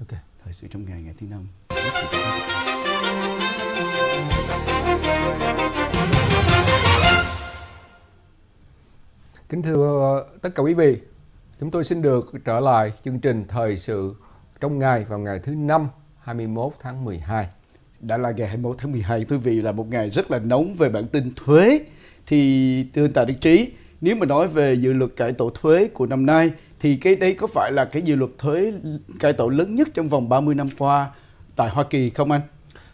Ok. Thời sự trong ngày ngày thứ năm. Kính thưa ờ, tất cả quý vị, chúng tôi xin được trở lại chương trình thời sự trong ngày vào ngày thứ năm 21 tháng 12. Đã là ngày 21 tháng 12 quý vị là một ngày rất là nóng về bản tin thuế thì thưa Tài Đức Trí nếu mà nói về dự luật cải tổ thuế của năm nay thì cái đấy có phải là cái dự luật thuế cải tổ lớn nhất trong vòng 30 năm qua tại Hoa Kỳ không anh?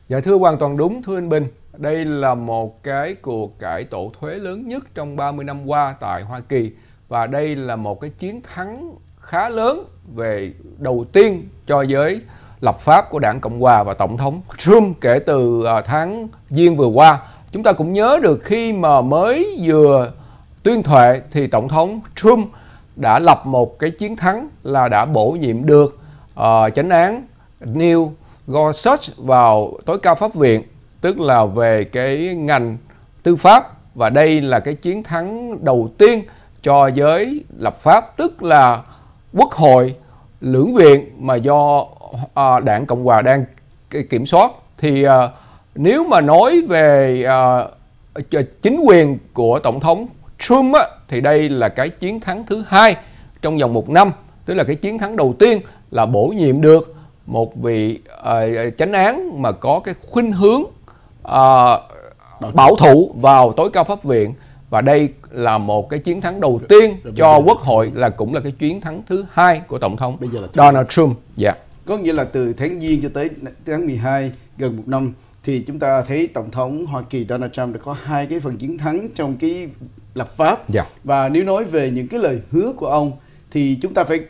Dạ thưa hoàn toàn đúng thưa anh Bình. Đây là một cái cuộc cải tổ thuế lớn nhất trong 30 năm qua tại Hoa Kỳ và đây là một cái chiến thắng khá lớn về đầu tiên cho giới lập pháp của Đảng Cộng hòa và Tổng thống Trump kể từ à, tháng Giêng vừa qua. Chúng ta cũng nhớ được khi mà mới vừa tuyên thệ thì Tổng thống Trump đã lập một cái chiến thắng là đã bổ nhiệm được uh, chánh án Neil Gorsuch vào tối cao pháp viện tức là về cái ngành tư pháp và đây là cái chiến thắng đầu tiên cho giới lập pháp tức là quốc hội lưỡng viện mà do à, đảng cộng hòa đang kiểm soát thì à, nếu mà nói về à, chính quyền của tổng thống Trump á, thì đây là cái chiến thắng thứ hai trong vòng một năm tức là cái chiến thắng đầu tiên là bổ nhiệm được một vị uh, chánh án mà có cái khuynh hướng uh, bảo thủ vào tối cao pháp viện và đây là một cái chiến thắng đầu tiên cho quốc hội là cũng là cái chiến thắng thứ hai của tổng thống Bây giờ là Donald Trump. Dạ. Yeah. Có nghĩa là từ tháng giêng cho tới tháng 12 gần một năm thì chúng ta thấy tổng thống Hoa Kỳ Donald Trump đã có hai cái phần chiến thắng trong cái lập pháp dạ. và nếu nói về những cái lời hứa của ông thì chúng ta phải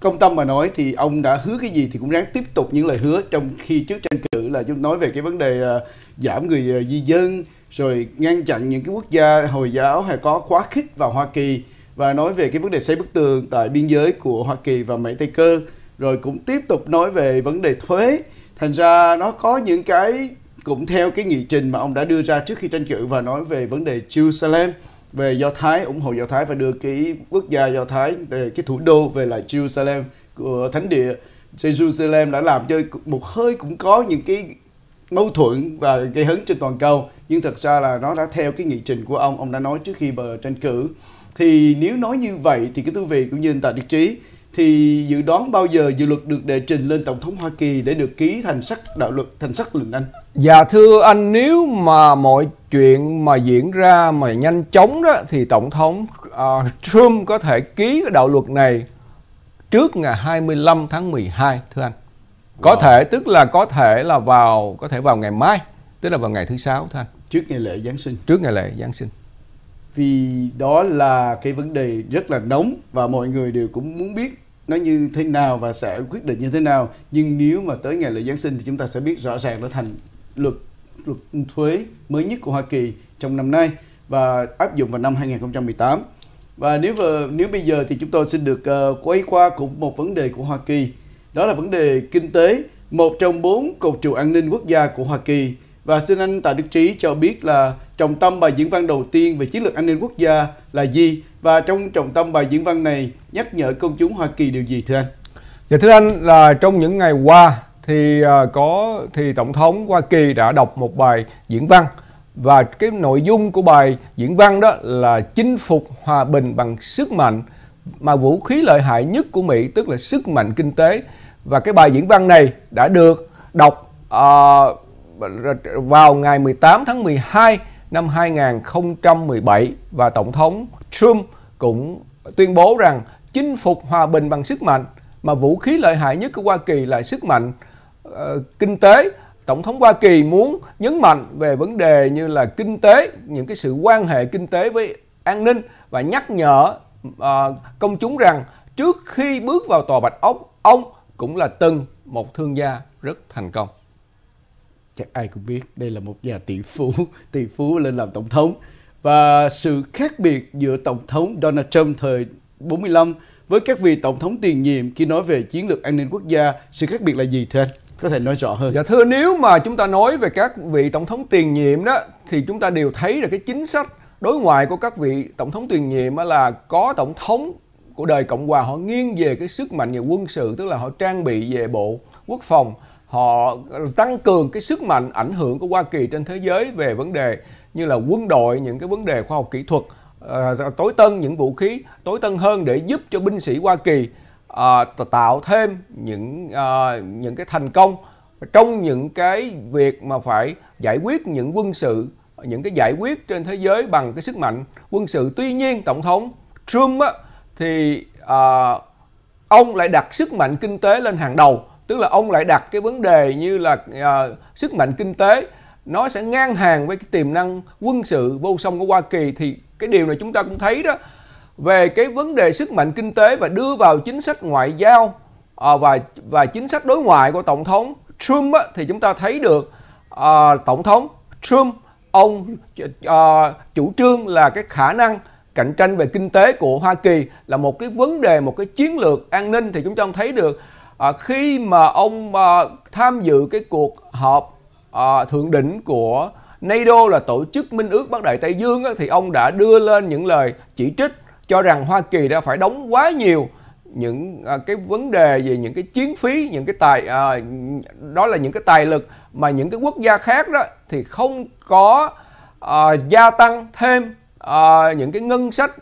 công tâm mà nói thì ông đã hứa cái gì thì cũng ráng tiếp tục những lời hứa trong khi trước tranh cử là chúng nói về cái vấn đề uh, giảm người uh, di dân rồi ngăn chặn những cái quốc gia hồi giáo hay có quá khích vào Hoa Kỳ và nói về cái vấn đề xây bức tường tại biên giới của Hoa Kỳ và Mỹ Tây Cơ rồi cũng tiếp tục nói về vấn đề thuế thành ra nó có những cái cũng theo cái nghị trình mà ông đã đưa ra trước khi tranh cử và nói về vấn đề Jerusalem về Do Thái ủng hộ Do Thái và đưa cái quốc gia Do Thái ờ, cái thủ đô về lại Jerusalem của thánh địa Jerusalem đã làm cho một hơi cũng có những cái mâu thuẫn và gây hấn trên toàn cầu nhưng thật ra là nó đã theo cái nghị trình của ông ông đã nói trước khi bờ tranh cử thì nếu nói như vậy thì cái thú vị cũng như anh Tạ Đức Trí thì dự đoán bao giờ dự luật được đệ trình lên tổng thống Hoa Kỳ để được ký thành sắc đạo luật thành sắc lệnh Anh? Dạ thưa anh nếu mà mọi chuyện mà diễn ra mà nhanh chóng đó thì tổng thống uh, Trump có thể ký cái đạo luật này trước ngày 25 tháng 12 thưa anh. Có wow. thể tức là có thể là vào có thể vào ngày mai, tức là vào ngày thứ sáu thưa anh. Trước ngày lễ Giáng sinh. Trước ngày lễ Giáng sinh vì đó là cái vấn đề rất là nóng và mọi người đều cũng muốn biết nó như thế nào và sẽ quyết định như thế nào nhưng nếu mà tới ngày lễ Giáng sinh thì chúng ta sẽ biết rõ ràng nó thành luật luật thuế mới nhất của Hoa Kỳ trong năm nay và áp dụng vào năm 2018 và nếu mà, nếu bây giờ thì chúng tôi xin được uh, quay qua cũng một vấn đề của Hoa Kỳ đó là vấn đề kinh tế một trong bốn cột trụ an ninh quốc gia của Hoa Kỳ và xin anh Tạ Đức Trí cho biết là trọng tâm bài diễn văn đầu tiên về chiến lược an ninh quốc gia là gì và trong trọng tâm bài diễn văn này nhắc nhở công chúng Hoa Kỳ điều gì thưa anh? Dạ thưa anh là trong những ngày qua thì à, có thì tổng thống Hoa Kỳ đã đọc một bài diễn văn và cái nội dung của bài diễn văn đó là chinh phục hòa bình bằng sức mạnh mà vũ khí lợi hại nhất của Mỹ tức là sức mạnh kinh tế và cái bài diễn văn này đã được đọc uh, vào ngày 18 tháng 12 năm 2017 và Tổng thống Trump cũng tuyên bố rằng chinh phục hòa bình bằng sức mạnh mà vũ khí lợi hại nhất của Hoa Kỳ là sức mạnh uh, kinh tế. Tổng thống Hoa Kỳ muốn nhấn mạnh về vấn đề như là kinh tế, những cái sự quan hệ kinh tế với an ninh và nhắc nhở uh, công chúng rằng trước khi bước vào tòa Bạch Ốc, ông cũng là từng một thương gia rất thành công chắc ai cũng biết đây là một nhà tỷ phú tỷ phú lên làm tổng thống và sự khác biệt giữa tổng thống Donald Trump thời 45 với các vị tổng thống tiền nhiệm khi nói về chiến lược an ninh quốc gia sự khác biệt là gì thưa anh có thể nói rõ hơn dạ thưa nếu mà chúng ta nói về các vị tổng thống tiền nhiệm đó thì chúng ta đều thấy là cái chính sách đối ngoại của các vị tổng thống tiền nhiệm là có tổng thống của đời cộng hòa họ nghiêng về cái sức mạnh về quân sự tức là họ trang bị về bộ quốc phòng họ tăng cường cái sức mạnh ảnh hưởng của Hoa Kỳ trên thế giới về vấn đề như là quân đội những cái vấn đề khoa học kỹ thuật ờ, tối tân những vũ khí tối tân hơn để giúp cho binh sĩ Hoa Kỳ ờ, tạo thêm những ờ, những cái thành công trong những cái việc mà phải giải quyết những quân sự những cái giải quyết trên thế giới bằng cái sức mạnh quân sự tuy nhiên tổng thống Trump thì ông lại đặt sức mạnh kinh tế lên hàng đầu tức là ông lại đặt cái vấn đề như là uh, sức mạnh kinh tế nó sẽ ngang hàng với cái tiềm năng quân sự vô song của Hoa Kỳ thì cái điều này chúng ta cũng thấy đó về cái vấn đề sức mạnh kinh tế và đưa vào chính sách ngoại giao à, và và chính sách đối ngoại của tổng thống Trump á, thì chúng ta thấy được à, tổng thống Trump ông à, chủ trương là cái khả năng cạnh tranh về kinh tế của Hoa Kỳ là một cái vấn đề một cái chiến lược an ninh thì chúng ta thấy được à, khi mà ông à, tham dự cái cuộc họp à, thượng đỉnh của NATO là tổ chức Minh ước Bắc Đại Tây Dương á, thì ông đã đưa lên những lời chỉ trích cho rằng Hoa Kỳ đã phải đóng quá nhiều những à, cái vấn đề về những cái chiến phí những cái tài à, đó là những cái tài lực mà những cái quốc gia khác đó thì không có à, gia tăng thêm à, những cái ngân sách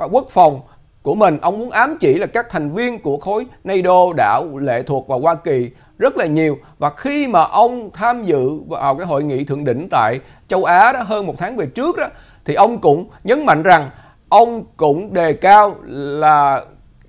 à, quốc phòng của mình, ông muốn ám chỉ là các thành viên của khối NATO đã lệ thuộc vào Hoa Kỳ rất là nhiều và khi mà ông tham dự vào cái hội nghị thượng đỉnh tại châu Á đó hơn một tháng về trước đó thì ông cũng nhấn mạnh rằng ông cũng đề cao là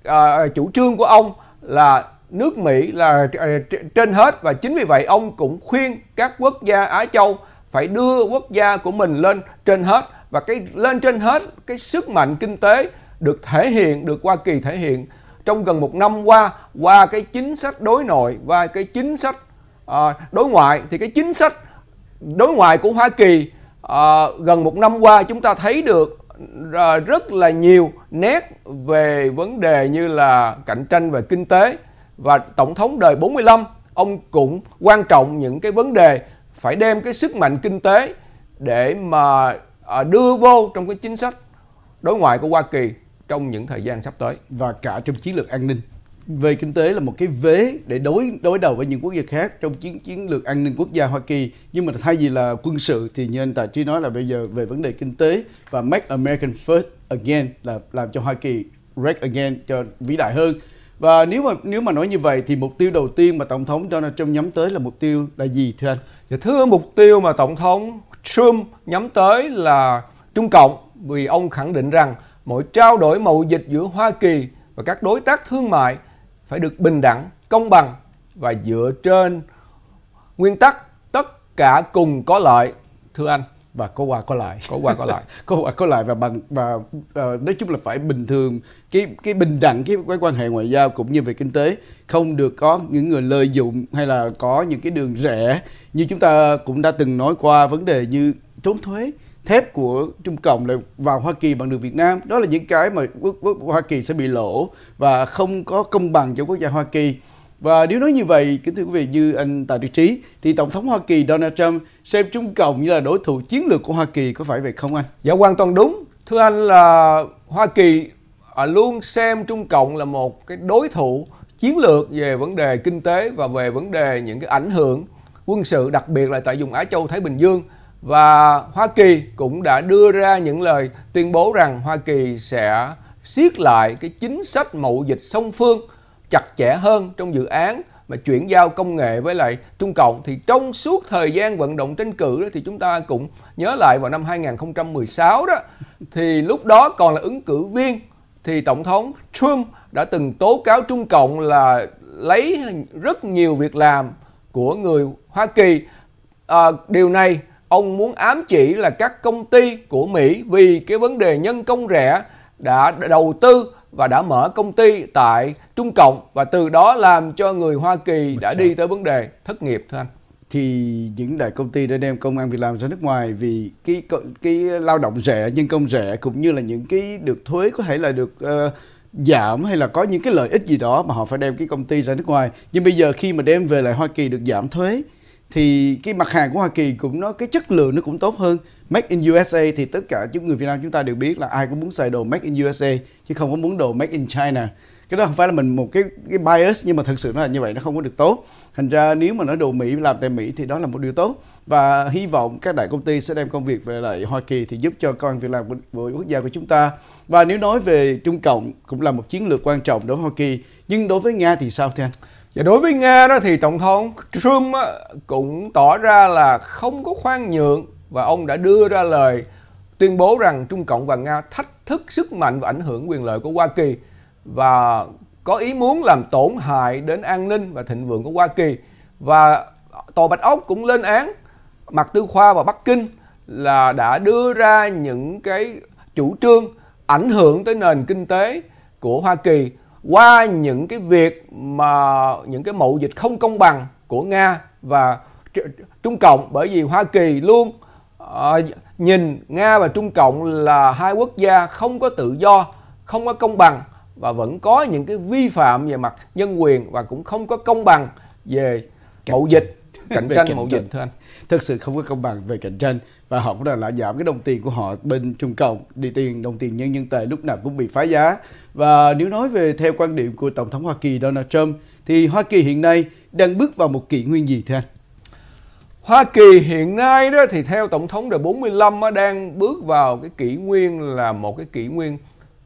à, chủ trương của ông là nước Mỹ là à, trên hết và chính vì vậy ông cũng khuyên các quốc gia Á Châu phải đưa quốc gia của mình lên trên hết và cái lên trên hết cái sức mạnh kinh tế được thể hiện được Hoa Kỳ thể hiện trong gần một năm qua qua cái chính sách đối nội và cái chính sách à, đối ngoại thì cái chính sách đối ngoại của Hoa Kỳ à, gần một năm qua chúng ta thấy được à, rất là nhiều nét về vấn đề như là cạnh tranh về kinh tế và tổng thống đời 45 ông cũng quan trọng những cái vấn đề phải đem cái sức mạnh kinh tế để mà à, đưa vô trong cái chính sách đối ngoại của Hoa Kỳ trong những thời gian sắp tới và cả trong chiến lược an ninh về kinh tế là một cái vế để đối đối đầu với những quốc gia khác trong chiến chiến lược an ninh quốc gia Hoa Kỳ nhưng mà thay vì là quân sự thì như anh Tài Trí nói là bây giờ về vấn đề kinh tế và Make American First Again là làm cho Hoa Kỳ Great Again cho vĩ đại hơn và nếu mà nếu mà nói như vậy thì mục tiêu đầu tiên mà tổng thống Donald Trump nhắm tới là mục tiêu là gì thưa anh? Dạ, thưa mục tiêu mà tổng thống Trump nhắm tới là Trung Cộng vì ông khẳng định rằng mọi trao đổi mậu dịch giữa Hoa Kỳ và các đối tác thương mại phải được bình đẳng, công bằng và dựa trên nguyên tắc tất cả cùng có lợi. Thưa anh, và có qua có lại có qua có lại có qua có lại và bằng và uh, nói chung là phải bình thường cái cái bình đẳng cái, cái quan hệ ngoại giao cũng như về kinh tế không được có những người lợi dụng hay là có những cái đường rẻ như chúng ta cũng đã từng nói qua vấn đề như trốn thuế thép của Trung Cộng lại vào Hoa Kỳ bằng đường Việt Nam. Đó là những cái mà quốc, quốc Hoa Kỳ sẽ bị lỗ và không có công bằng cho quốc gia Hoa Kỳ. Và nếu nói như vậy, kính thưa quý vị, như anh Tạ Đức Trí, thì Tổng thống Hoa Kỳ Donald Trump xem Trung Cộng như là đối thủ chiến lược của Hoa Kỳ, có phải vậy không anh? Dạ, hoàn toàn đúng. Thưa anh là Hoa Kỳ à, luôn xem Trung Cộng là một cái đối thủ chiến lược về vấn đề kinh tế và về vấn đề những cái ảnh hưởng quân sự, đặc biệt là tại vùng Á Châu Thái Bình Dương và Hoa Kỳ cũng đã đưa ra những lời tuyên bố rằng Hoa Kỳ sẽ siết lại cái chính sách mậu dịch song phương chặt chẽ hơn trong dự án mà chuyển giao công nghệ với lại Trung Cộng thì trong suốt thời gian vận động tranh cử đó, thì chúng ta cũng nhớ lại vào năm 2016 đó thì lúc đó còn là ứng cử viên thì Tổng thống Trump đã từng tố cáo Trung Cộng là lấy rất nhiều việc làm của người Hoa Kỳ. À, điều này ông muốn ám chỉ là các công ty của Mỹ vì cái vấn đề nhân công rẻ đã đầu tư và đã mở công ty tại Trung Cộng và từ đó làm cho người Hoa Kỳ đã đi tới vấn đề thất nghiệp thôi anh thì những đại công ty đã đem công an việc làm ra nước ngoài vì cái cái lao động rẻ nhân công rẻ cũng như là những cái được thuế có thể là được uh, giảm hay là có những cái lợi ích gì đó mà họ phải đem cái công ty ra nước ngoài nhưng bây giờ khi mà đem về lại Hoa Kỳ được giảm thuế thì cái mặt hàng của Hoa Kỳ cũng nó cái chất lượng nó cũng tốt hơn make in USA thì tất cả chúng người Việt Nam chúng ta đều biết là ai cũng muốn xài đồ make in USA chứ không có muốn đồ make in China cái đó không phải là mình một cái cái bias nhưng mà thật sự nó là như vậy nó không có được tốt thành ra nếu mà nó đồ mỹ làm tại mỹ thì đó là một điều tốt và hy vọng các đại công ty sẽ đem công việc về lại hoa kỳ thì giúp cho công việc làm của, của quốc gia của chúng ta và nếu nói về trung cộng cũng là một chiến lược quan trọng đối với hoa kỳ nhưng đối với nga thì sao thưa anh và đối với Nga đó thì Tổng thống Trump cũng tỏ ra là không có khoan nhượng và ông đã đưa ra lời tuyên bố rằng Trung Cộng và Nga thách thức sức mạnh và ảnh hưởng quyền lợi của Hoa Kỳ và có ý muốn làm tổn hại đến an ninh và thịnh vượng của Hoa Kỳ. Và Tòa Bạch Ốc cũng lên án mặt Tư Khoa và Bắc Kinh là đã đưa ra những cái chủ trương ảnh hưởng tới nền kinh tế của Hoa Kỳ qua những cái việc mà những cái mậu dịch không công bằng của Nga và Trung Cộng bởi vì Hoa Kỳ luôn uh, nhìn Nga và Trung Cộng là hai quốc gia không có tự do, không có công bằng và vẫn có những cái vi phạm về mặt nhân quyền và cũng không có công bằng về mậu dịch cạnh tranh cạnh mậu dịch thưa anh thực sự không có công bằng về cạnh tranh và họ cũng đã là giảm cái đồng tiền của họ bên trung cộng đi tiền đồng tiền nhân dân tệ lúc nào cũng bị phá giá và nếu nói về theo quan điểm của tổng thống hoa kỳ donald trump thì hoa kỳ hiện nay đang bước vào một kỷ nguyên gì thưa anh Hoa Kỳ hiện nay đó thì theo Tổng thống đời 45 đó, đang bước vào cái kỷ nguyên là một cái kỷ nguyên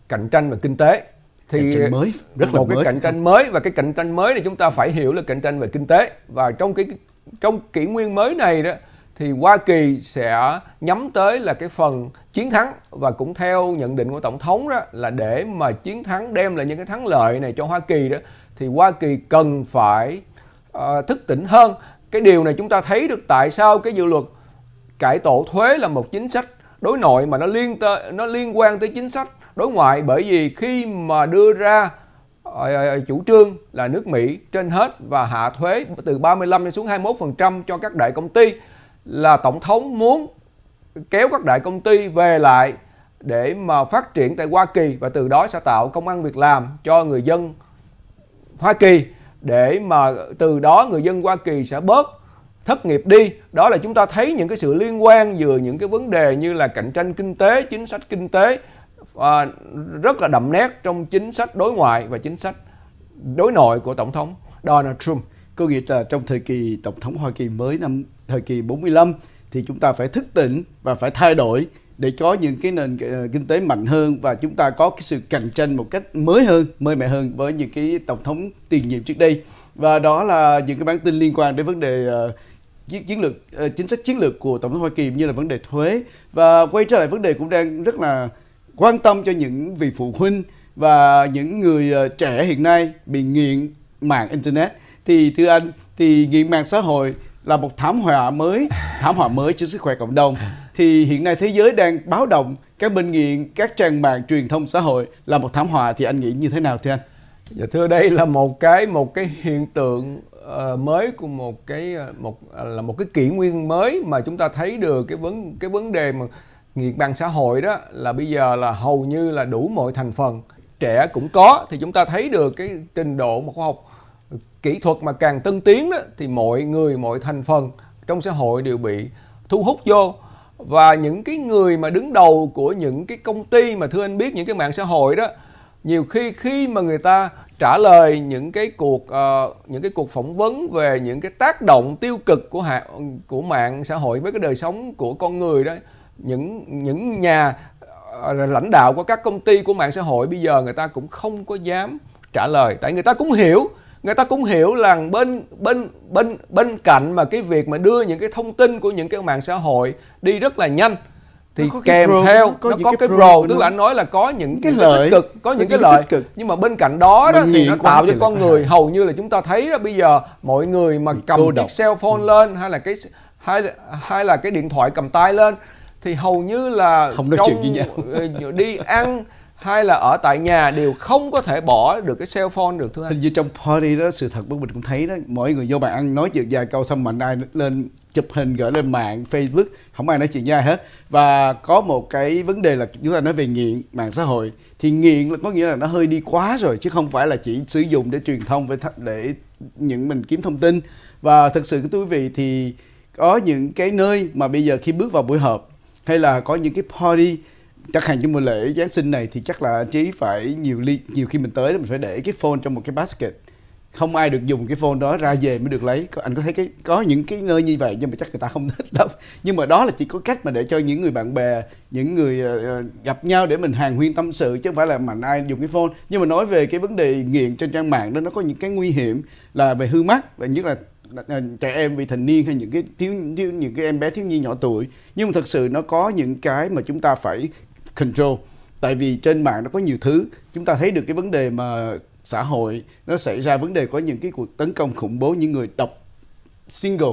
cạnh tranh về kinh tế thì cạnh tranh mới rất là một mới, cái cạnh tranh mới và cái cạnh tranh mới này chúng ta phải hiểu là cạnh tranh về kinh tế và trong cái trong kỷ nguyên mới này đó thì Hoa Kỳ sẽ nhắm tới là cái phần chiến thắng và cũng theo nhận định của tổng thống đó là để mà chiến thắng đem lại những cái thắng lợi này cho Hoa Kỳ đó thì Hoa Kỳ cần phải uh, thức tỉnh hơn. Cái điều này chúng ta thấy được tại sao cái dự luật cải tổ thuế là một chính sách đối nội mà nó liên tới nó liên quan tới chính sách đối ngoại bởi vì khi mà đưa ra Ờ, ờ, ờ, chủ trương là nước Mỹ trên hết và hạ thuế từ 35 xuống 21% cho các đại công ty là tổng thống muốn kéo các đại công ty về lại để mà phát triển tại Hoa Kỳ và từ đó sẽ tạo công ăn việc làm cho người dân Hoa Kỳ để mà từ đó người dân Hoa Kỳ sẽ bớt thất nghiệp đi đó là chúng ta thấy những cái sự liên quan giữa những cái vấn đề như là cạnh tranh kinh tế chính sách kinh tế à, rất là đậm nét trong chính sách đối ngoại và chính sách đối nội của Tổng thống Donald Trump. Có nghĩa là trong thời kỳ Tổng thống Hoa Kỳ mới năm thời kỳ 45 thì chúng ta phải thức tỉnh và phải thay đổi để có những cái nền ờ, kinh tế mạnh hơn và chúng ta có cái sự cạnh tranh một cách mới hơn, mới mẻ hơn với những cái tổng thống tiền nhiệm trước đây. Và đó là những cái bản tin liên quan đến vấn đề ờ, chiến, chiến lược chính sách chiến lược của tổng thống Hoa Kỳ như là vấn đề thuế và quay trở lại vấn đề cũng đang rất là quan tâm cho những vị phụ huynh và những người ờ, trẻ hiện nay bị nghiện mạng internet thì thưa anh thì nghiện mạng xã hội là một thảm họa mới thảm họa mới cho sức khỏe cộng đồng thì hiện nay thế giới đang báo động các bệnh nghiện các trang mạng truyền thông xã hội là một thảm họa thì anh nghĩ như thế nào thưa anh dạ thưa đây là một cái một cái hiện tượng ờ, mới của một cái ờ, một là một cái kỷ nguyên mới mà chúng ta thấy được cái vấn cái vấn đề mà nghiện bằng xã hội đó là bây giờ là hầu như là đủ mọi thành phần trẻ cũng có thì chúng ta thấy được cái trình độ mà khoa học kỹ thuật mà càng tân tiến đó thì mọi người mọi thành phần trong xã hội đều bị thu hút vô và những cái người mà đứng đầu của những cái công ty mà thưa anh biết những cái mạng xã hội đó nhiều khi khi mà người ta trả lời những cái cuộc uh, những cái cuộc phỏng vấn về những cái tác động tiêu cực của hạ, của mạng xã hội với cái đời sống của con người đó những những nhà ờ, lãnh đạo của các công ty của mạng xã hội bây giờ người ta cũng không có dám trả lời tại người ta cũng hiểu người ta cũng hiểu là bên bên bên bên cạnh mà cái việc mà đưa những cái thông tin của những cái mạng xã hội đi rất là nhanh thì kèm pro, theo có nó có cái, cái pro tức là anh nói là có những cái, cái lợi tích cực có những cái, cái lợi cực. nhưng mà bên cạnh đó đó thì nó tạo cho con người hả? hầu như là chúng ta thấy đó bây giờ mọi người mà cầm chiếc cell phone ừ. lên hay là cái hay hay là cái điện thoại cầm tay lên thì hầu như là không nói chuyện với nhau ờ, đi ăn hay là ở tại nhà đều không có thể bỏ được cái cell phone được thưa anh. Hình như trong party đó sự thật bất mình cũng thấy đó, mỗi người vô bàn ăn nói chuyện vài câu xong mạnh ai lên chụp hình gửi lên mạng Facebook, không ai nói chuyện với ai hết. Và có một cái vấn đề là chúng ta nói về nghiện mạng xã hội thì nghiện là có nghĩa là nó hơi đi quá rồi chứ không phải là chỉ sử dụng để truyền thông để, để những mình kiếm thông tin. Và thực sự quý vị thì có những cái nơi mà bây giờ khi bước vào buổi họp hay là có những cái party chắc hẳn trong mùa lễ Giáng sinh này thì chắc là trí phải nhiều ly nhiều khi mình tới đó mình phải để cái phone trong một cái basket không ai được dùng cái phone đó ra về mới được lấy anh có thấy cái có những cái nơi như vậy nhưng mà chắc người ta không thích lắm nhưng mà đó là chỉ có cách mà để cho những người bạn bè những người ờ, ờ, gặp nhau để mình hàng huyên tâm sự chứ không phải là mạnh ai dùng cái phone nhưng mà nói về cái vấn đề nghiện trên trang mạng đó nó có những cái nguy hiểm là về hư mắt và nhất là Ờ, trẻ em vị thành niên hay những cái thiếu những cái em bé thiếu nhi nhỏ tuổi nhưng mà thật sự nó có những cái mà chúng ta phải control tại vì trên mạng nó có nhiều thứ chúng ta thấy được cái vấn đề mà xã hội nó xảy ra vấn đề có những cái cuộc tấn công khủng bố những người độc single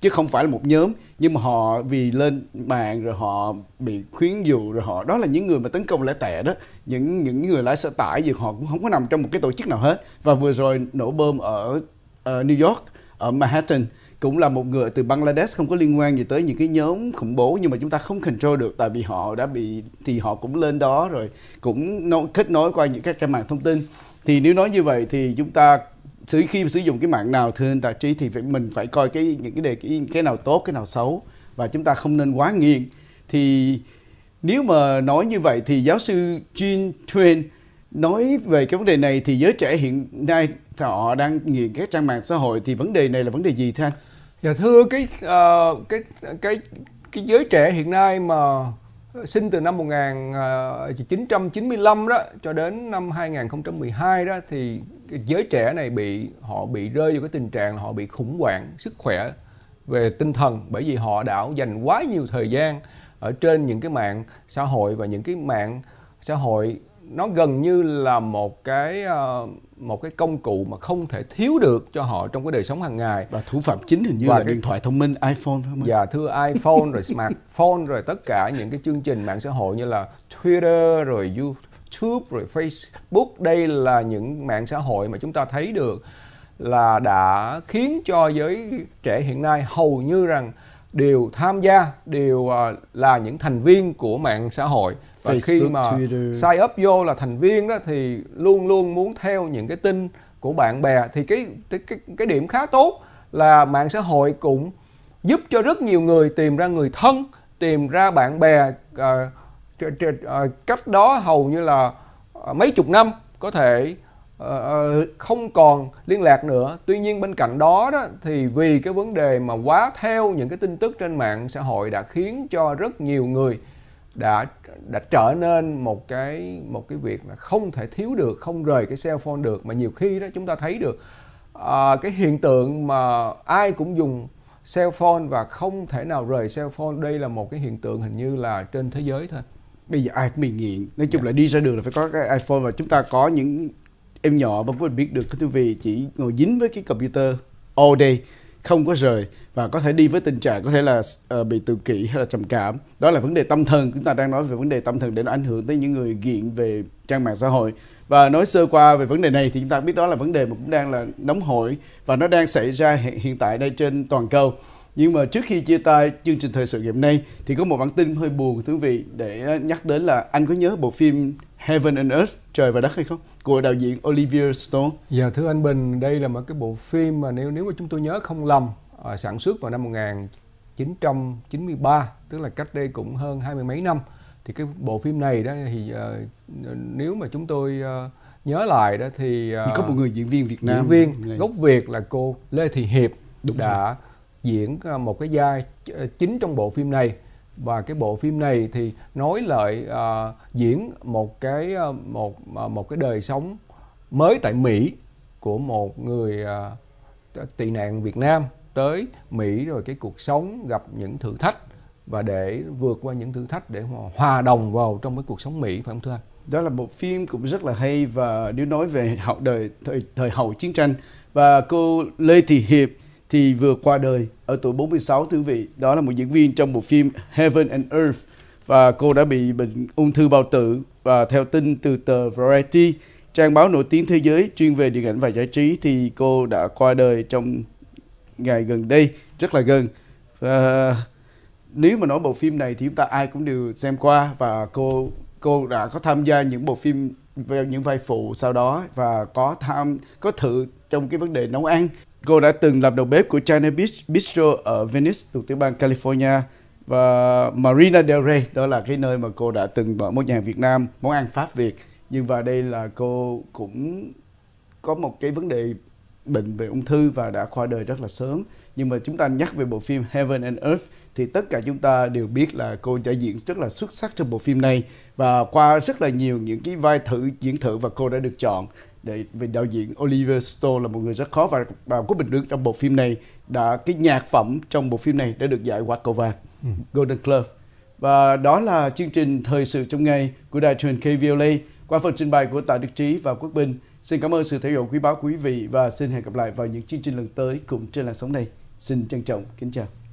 chứ không phải là một nhóm nhưng mà họ vì lên mạng rồi họ bị khuyến dụ rồi họ đó là những người mà tấn công lẻ tẻ đó những những người lái xe tải gì họ cũng không có nằm trong một cái tổ chức nào hết và vừa rồi nổ bơm ở, ở New York ở Manhattan cũng là một người từ Bangladesh không có liên quan gì tới những cái nhóm khủng bố nhưng mà chúng ta không control được tại vì họ đã bị thì họ cũng lên đó rồi cũng kết nối qua những các trang mạng thông tin thì nếu nói như vậy thì chúng ta sử khi sử dụng cái mạng nào thưa anh tạp chí thì phải, mình phải coi cái những cái đề cái, cái nào tốt cái nào xấu và chúng ta không nên quá nghiện thì nếu mà nói như vậy thì giáo sư Jean Twain nói về cái vấn đề này thì giới trẻ hiện nay họ đang nghiện các trang mạng xã hội thì vấn đề này là vấn đề gì thưa anh? Dạ thưa cái uh, cái cái cái giới trẻ hiện nay mà sinh từ năm 1995 ờ, đó cho đến năm 2012 đó thì giới trẻ này bị họ bị rơi vào cái tình trạng là họ bị khủng hoảng sức khỏe về tinh thần bởi vì họ đã dành quá nhiều thời gian ở trên những cái mạng xã hội và những cái mạng xã hội nó gần như là một cái ờ, một cái công cụ mà không thể thiếu được cho họ trong cái đời sống hàng ngày và thủ phạm chính hình như và là cái... điện thoại thông minh iPhone phải không? Dạ thưa iPhone rồi smartphone rồi tất cả những cái chương trình mạng xã hội như là Twitter rồi YouTube rồi Facebook đây là những mạng xã hội mà chúng ta thấy được là đã khiến cho giới trẻ hiện nay hầu như rằng đều tham gia đều ờ, là những thành viên của mạng xã hội và Facebook, khi mà Twitter. sign up vô là thành viên đó thì luôn luôn muốn theo những cái tin của bạn bè thì cái cái cái điểm khá tốt là mạng xã hội cũng giúp cho rất nhiều người tìm ra người thân tìm ra bạn bè à, tr, ờ, cách đó hầu như là ờ, mấy chục năm có thể không còn liên lạc nữa tuy nhiên bên cạnh đó đó thì vì cái vấn đề mà quá theo những cái tin tức trên mạng xã hội đã khiến cho rất nhiều người đã đã trở nên một cái một cái việc là không thể thiếu được không rời cái cell phone được mà nhiều khi đó chúng ta thấy được à, cái hiện tượng mà ai cũng dùng cell phone và không thể nào rời cell phone đây là một cái hiện tượng hình như là trên thế giới thôi bây giờ ai cũng bị nghiện nói chung yeah. Dạ. là đi ra đường là phải có cái iphone và chúng ta có những em nhỏ mà mình biết được cái thứ vị chỉ ngồi dính với cái computer all day không có rời và có thể đi với tình trạng có thể là uh, bị tự kỷ hay là trầm cảm đó là vấn đề tâm thần chúng ta đang nói về vấn đề tâm thần để nó ảnh hưởng tới những người nghiện về trang mạng xã hội và nói sơ qua về vấn đề này thì chúng ta biết đó là vấn đề mà cũng đang là nóng hổi và nó đang xảy ra hiện, tại đây trên toàn cầu nhưng mà trước khi chia tay chương trình thời sự ngày hôm nay thì có một bản tin hơi buồn thú vị để nhắc đến là anh có nhớ bộ phim Heaven and Earth trời và đất hay không của đạo diễn Olivier Stone. Dạ thưa anh Bình, đây là một cái bộ phim mà nếu nếu mà chúng tôi nhớ không lầm à, sản xuất vào năm 1993 tức là cách đây cũng hơn hai mươi mấy năm thì cái bộ phim này đó thì uh, nếu mà chúng tôi uh, nhớ lại đó thì uh, có một người diễn viên Việt Nam diễn viên này. gốc Việt là cô Lê Thị Hiệp Đúng đã rồi. diễn một cái vai chính trong bộ phim này và cái bộ phim này thì nói lại à, diễn một cái à, một à, một cái đời sống mới tại Mỹ của một người à, tị nạn Việt Nam tới Mỹ rồi cái cuộc sống gặp những thử thách và để vượt qua những thử thách để hòa đồng vào trong cái cuộc sống Mỹ phải không thưa anh? Đó là một phim cũng rất là hay và nếu nói về hậu đời thời, thời hậu chiến tranh và cô Lê Thị Hiệp thì vừa qua đời ở tuổi 46 thưa vị. Đó là một diễn viên trong bộ phim Heaven and Earth và cô đã bị bệnh ung thư bao tử và theo tin từ tờ Variety, trang báo nổi tiếng thế giới chuyên về điện ảnh và giải trí thì cô đã qua đời trong ngày gần đây, rất là gần. Và nếu mà nói bộ phim này thì chúng ta ai cũng đều xem qua và cô cô đã có tham gia những bộ phim về những vai phụ sau đó và có tham có thử trong cái vấn đề nấu ăn Cô đã từng làm đầu bếp của China Beach Bistro ở Venice thuộc tiểu bang California và Marina del Rey đó là cái nơi mà cô đã từng mở một nhà hàng Việt Nam, món ăn Pháp Việt. Nhưng và đây là cô cũng có một cái vấn đề bệnh về ung thư và đã qua đời rất là sớm nhưng mà chúng ta nhắc về bộ phim Heaven and Earth thì tất cả chúng ta đều biết là cô đã diễn rất là xuất sắc trong bộ phim này và qua rất là nhiều những cái vai thử diễn thử và cô đã được chọn để vì đạo diễn Oliver Stone là một người rất khó và bà của Bình Đức trong bộ phim này đã cái nhạc phẩm trong bộ phim này đã được giải quả cầu vàng Golden Glove và đó là chương trình thời sự trong ngày của đài truyền KVLA qua phần trình bày của Tạ Đức Trí và Quốc Bình. Xin cảm ơn sự theo dõi quý báo quý vị và xin hẹn gặp lại vào những chương trình lần tới cũng trên làn sóng này. Xin trân trọng kính chào.